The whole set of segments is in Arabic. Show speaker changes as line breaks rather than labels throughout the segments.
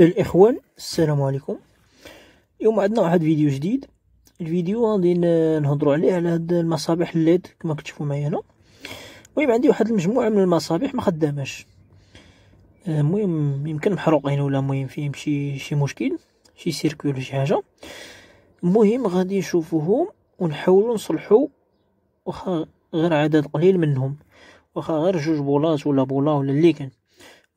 الاخوان السلام عليكم اليوم عندنا واحد فيديو جديد الفيديو غادي نهضروا عليه على هاد المصابيح الليد كما كتشوفوا معايا هنا المهم عندي واحد المجموعه من المصابيح ما خداماش آه، المهم يمكن محروقين ولا المهم فيهم شي شي مشكل شي سيركول ولا شي حاجه المهم غادي نشوفوهم ونحاولوا نصلحو واخا غير عدد قليل منهم واخا غير جوج بولات ولا بولا ولا اللي كان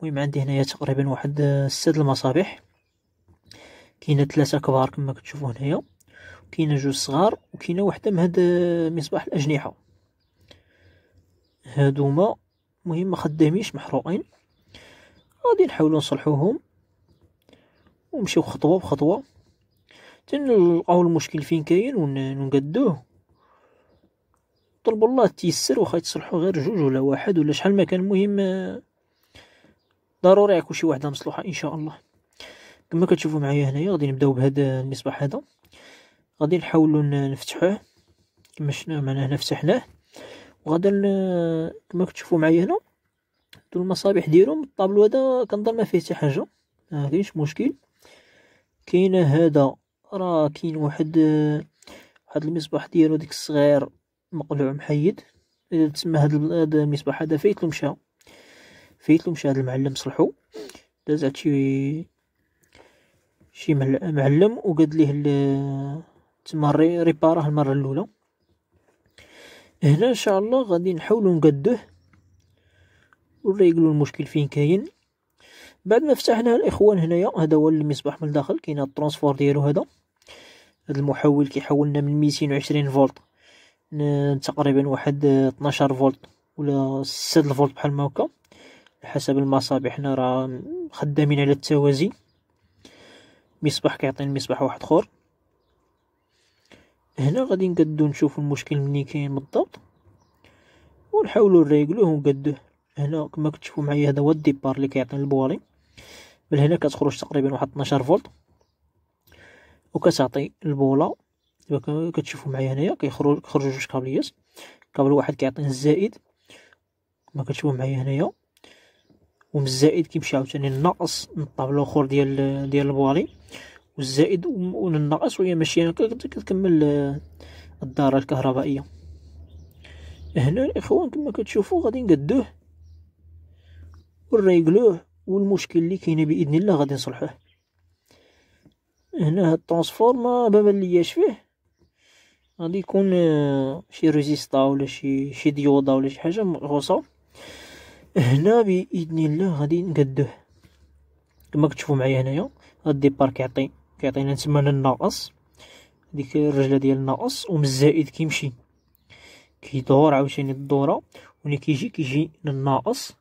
المهم عندي هنايا تقريبا واحد آه، ست المصابيح كاينه ثلاثه كبار كما كتشوفوا هنايا كاينه جوج صغار وكاينه وحده من هاد آه، مصباح الاجنحه هادوما المهم ما خداميش محروقين غادي نحاولو نصلحوهم ونمشيو خطوه بخطوه تنلقاو المشكل فين كاين ونقدوه طلبوا الله تيسر وخا يتصلحوا غير جوج ولا واحد ولا شحال ما كان المهم آه، ضروري يكون شي وحده مصلوحه ان شاء الله كما كتشوفوا معايا هنايا غادي نبداو بهذا المصباح هذا غادي نحاولوا نفتحوه كما شفنا معنا هنا فتحناه وغادا كما كتشوفوا معايا هنا هادو المصابيح ديالهم الطابلو هذا كنظن ما فيه حتى حاجه ما كاينش مشكل كاين هذا راه كاين واحد واحد المصباح ديالو ديك الصغير مقلوع محيد تسمى هاد المصباح هذا فايت مشى فيت لهم هذا هاد المعلم صلحو داز عاد شي شي معلم وقال ليه تما ريباراه المره الاولى هنا ان شاء الله غادي نحاولو نقدوه ونريقلوا المشكل فين كاين بعد ما فتحنا الاخوان هنايا هذا هو المصباح من الداخل كاين الترانسفور ديالو هذا هذا المحول كيحولنا من 220 فولت تقريبا واحد 12 فولت ولا 6 فولت بحال ما هكا حسب المصابيح احنا راه خدامين على التوازي مصباح كيعطي المصباح واحد اخر هنا غادي نقدو نشوف المشكل منين كاين بالضبط ونحاولو نريقلوه ونقدوه هنا كما كتشوفوا معايا هذا هو الديبار اللي كيعطي البوالي من هنا كتخرج تقريبا واحد 12 فولت وكتعطي البوله كما كتشوفوا معايا هنايا كيخرج جوج كابليات كابل واحد كيعطينا الزائد كما كتشوفوا معايا هنايا الزائد كيمشي عاوتاني الناقص الطابلو الاخر ديال ديال البوالي والزائد والناقص وهي ماشي يعني كتكمل آه، الداره الكهربائيه هنا الاخوان كما كتشوفوا غادي نقدوه ونريقلوه والمشكل اللي كاين باذن الله غادي نصلحوه هنا هاد الترانسفورما ما لياش فيه غادي يكون آه، شي ريزيستا ولا شي شي ديودا ولا شي حاجه مغوصه هنا باذن الله غادي نقدوه كما كتشوفوا معايا هنايا هاد الديبار كيعطي كيعطينا تما الناقص ديك الرجله ديال الناقص ومزائد كيمشي كيدور عاوتاني الدوره وني كيجي كيجي للناقص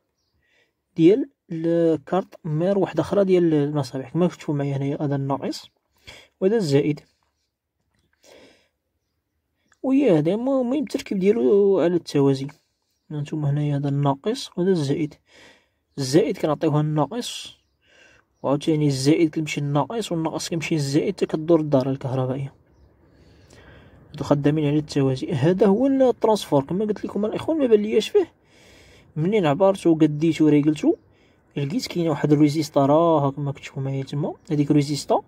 ديال الكارت مير وحده اخرى ديال المصابيح كما كتشوفوا معايا هنايا هذا الناقص وهذا الزائد ويا هذا المهم التركيب ديالو على التوازي نتوما هنايا هذا الناقص وهذا الزائد الزائد كنعطيوه الناقص وعاوتاني الزائد كيمشي للناقص والناقص كيمشي للزائد حتى كدور الدارة الكهربائية هادو خدامين على التوازي هذا هو الترانسفور كما قلت لكم الاخوان ما بان فيه منين عبرتو قديتو ريقلتو لقيت كاينه واحد الريزيستا راه كما كتشوفو معايا تما هذيك الريزيستا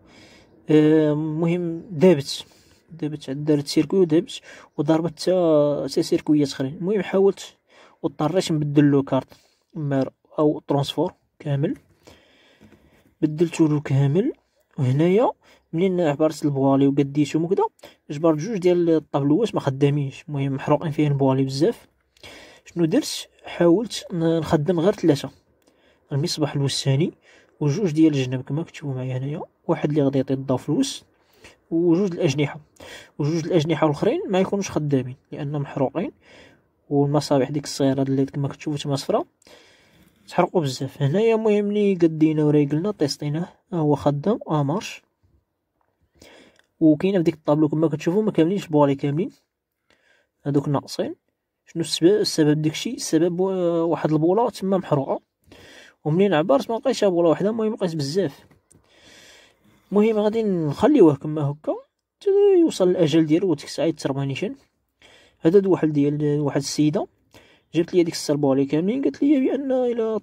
المهم آه، دابت دابت دارت سيركوي ودابت وضربت حتى سيركويات اخرين المهم حاولت واضطريت نبدل لو كارت مار او ترانسفور كامل بدلته له كامل وهنايا منين عبرت البوالي وقديته وكدا جبرت جوج ديال الطابلوات ما خدامينش المهم محروقين فيه البوالي بزاف شنو درت حاولت نخدم غير ثلاثه المصباح الوساني وجوج ديال الجنب كما كتبوا معايا هنايا واحد اللي غادي يعطي الضو فلوس وجوج الاجنحه وجوج الاجنحه الاخرين ما يكونوش خدامين لانهم محروقين والمصابيح ديك الصغيره اللي كما كتشوفوا تما صفرا تحرقوا بزاف هنايا المهم لي قدينا وريقلنا طيسطيناه ها هو خدام اه مارش وكاينه في ديك الطابلو كما كتشوفوا ما كاملينش كاملين هادوك ناقصين شنو السبب السبب داكشي السبب واحد البوله تما محروقه ومنين عبرت ما لقيتش بوله واحده المهم لقيت بزاف المهم غادي نخليوه كما هكا يوصل الاجل ديالو وديك الساعه يتربانيشن هذا واحد ديال واحد السيده جابت لي هذيك السربولي كاملين قالت لي بان الا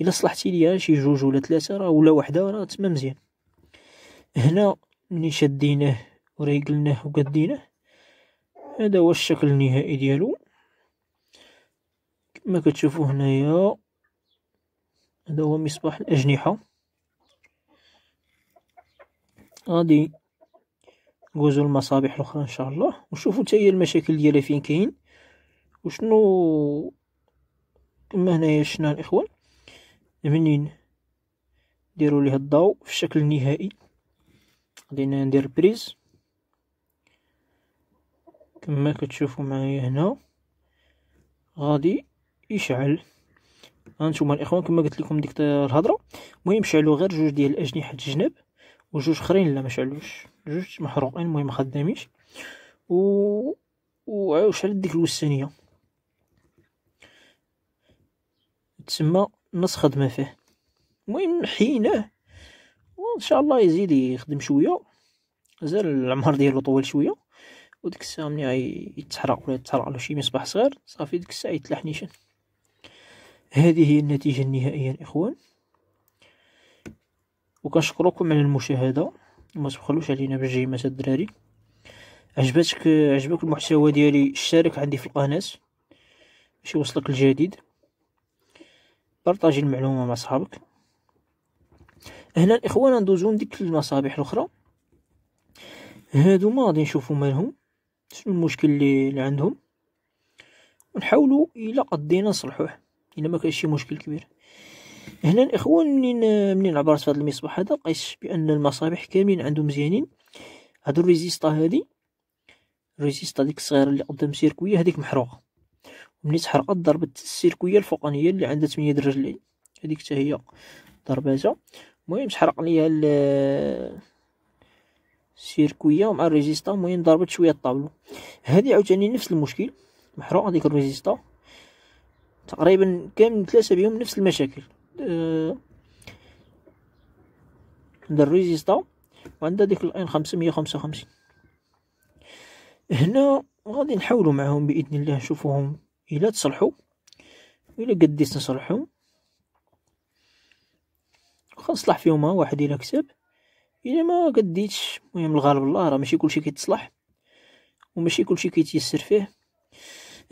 الا صلحتي ليا شي جوج ولا ثلاثه راه ولا وحده راه تما مزيان هنا ملي شديناه وريقلناه وقديناه هذا هو الشكل النهائي ديالو كما كتشوفوا هنايا هذا هو مصباح الاجنحه غادي ندوزو المصابيح الاخرى ان شاء الله ونشوفو حتى هي المشاكل ديالها فين كاين وشنو كما هنايا شفنا الاخوان منين نديرو ليه الضوء في الشكل النهائي غادي ندير بريز كما كتشوفوا معايا هنا غادي يشعل هانتوما الاخوان كما قلت لكم ديك الهضره المهم شعلوا غير جوج ديال اجنحه الجناب وجوج خرين لا ما شعلوش جوج محروقين المهم خداميش و وشعلت ديك الوسانيه تسمى نص خدمه فيه المهم حيناه وان شاء الله يزيد يخدم شويه زال العمر ديالو طول شويه وديك الساعه ملي يتحرق ولا يتحرق له شي مصباح صغير صافي ديك الساعه يتلاح نيشان هذه هي النتيجه النهائيه الاخوان وكنشكركم على المشاهده وما تبخلوش علينا بالجيمات الدراري عجبتك عجبك المحتوى ديالي اشترك عندي في القناه باش يوصلك الجديد بارطاجي المعلومه مع صحابك هنا الاخوان ندوزو لديك المصابيح الاخرى هادو ما غادي نشوفو مالهم شنو المشكل اللي عندهم ونحاولوا الى قدينا نصلحوه الا ما كانش شي مشكل كبير هنا الاخوان منين منين عبرت في هذا المصباح هذا لقيت بان المصابيح كاملين عندهم مزيانين هادو الريزيستا هادي الريزيستا ديك الصغيره اللي قدام السيركويه هذيك محروقه وملي تحرقت ضربت السيركويه الفوقانيه اللي عندها 8 درجه للعين هذيك حتى هي ضرباتها المهم تحرق ليا السيركويه ومع الريزيستا المهم ضربت شويه الطابلو هذه عاوتاني نفس المشكل محروقه ديك الريزيستا تقريبا كامل ثلاثه بهم نفس المشاكل الريزيستا آه، وعند ديك الان 555 هنا غادي نحاولوا معهم باذن الله نشوفوهم الا تصلحوا الا قديت نصلحهم نصلح فيهم واحد الا كسب الا ما قديتش المهم الغالب الله راه ماشي كلشي كيتصلح وماشي كلشي كيتيسر فيه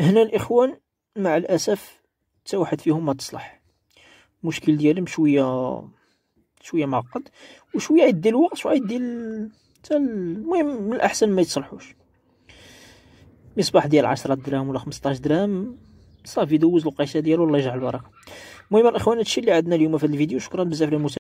هنا الاخوان مع الاسف حتى واحد فيهم ما تصلح المشكل ديالهم شويه شويه معقد وشويه يدي الوقت يدي حتى المهم من الاحسن ما يتصلحوش مصباح ديال 10 دراهم ولا 15 دراهم صافي دوز القيشه ديالو الله يجعل البركه المهم الاخوان هادشي اللي عندنا اليوم في هذا الفيديو شكرا بزاف للمتابعه